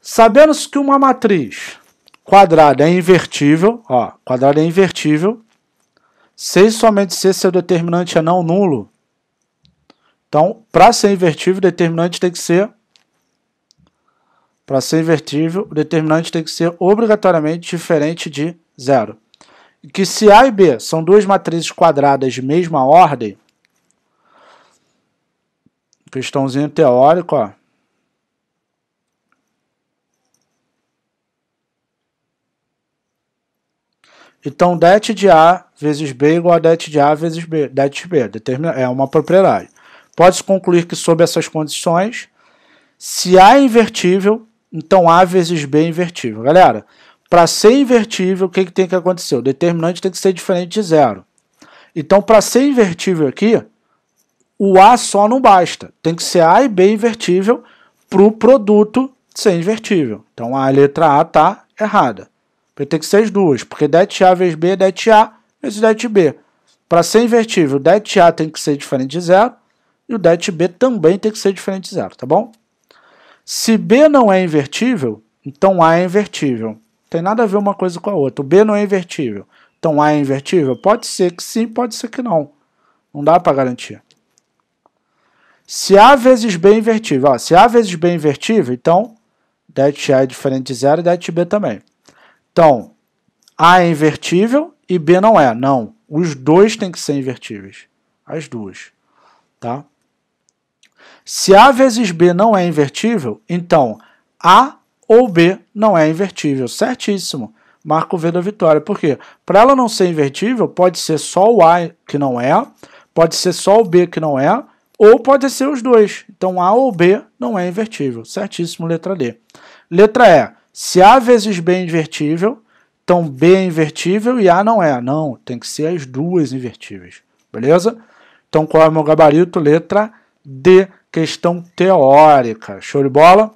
Sabendo que uma matriz quadrada é invertível, ó, quadrada é invertível, se somente se seu determinante é não nulo, então, para ser invertível, o determinante tem que ser para ser invertível, o determinante tem que ser obrigatoriamente diferente de zero. que se A e B são duas matrizes quadradas de mesma ordem, questãozinho teórico, ó. Então, det de A vezes B igual a det de A vezes B, det de B, determina, é uma propriedade. Pode-se concluir que sob essas condições, se A é invertível, então A vezes B é invertível. Galera, para ser invertível, o que, que tem que acontecer? O determinante tem que ser diferente de zero. Então, para ser invertível aqui, o A só não basta. Tem que ser A e B invertível para o produto ser invertível. Então, a letra A está errada. Eu tenho que ser as duas, porque det A vezes B é det A vezes det B. Para ser invertível, o det A tem que ser diferente de zero e o det B também tem que ser diferente de zero, tá bom? Se B não é invertível, então A é invertível. Tem nada a ver uma coisa com a outra. O B não é invertível. Então A é invertível? Pode ser que sim, pode ser que não. Não dá para garantir. Se A vezes B é invertível, ó, se A vezes B é invertível, então det A é diferente de zero e det B também. Então, A é invertível e B não é. Não, os dois têm que ser invertíveis. As duas, tá? Se A vezes B não é invertível, então A ou B não é invertível. Certíssimo. Marco V da vitória. Por quê? Para ela não ser invertível, pode ser só o A que não é, pode ser só o B que não é, ou pode ser os dois. Então A ou B não é invertível. Certíssimo, letra D. Letra E. Se A vezes B é invertível, então B é invertível e A não é. Não, tem que ser as duas invertíveis. Beleza? Então qual é o meu gabarito? Letra D, questão teórica. Show de bola?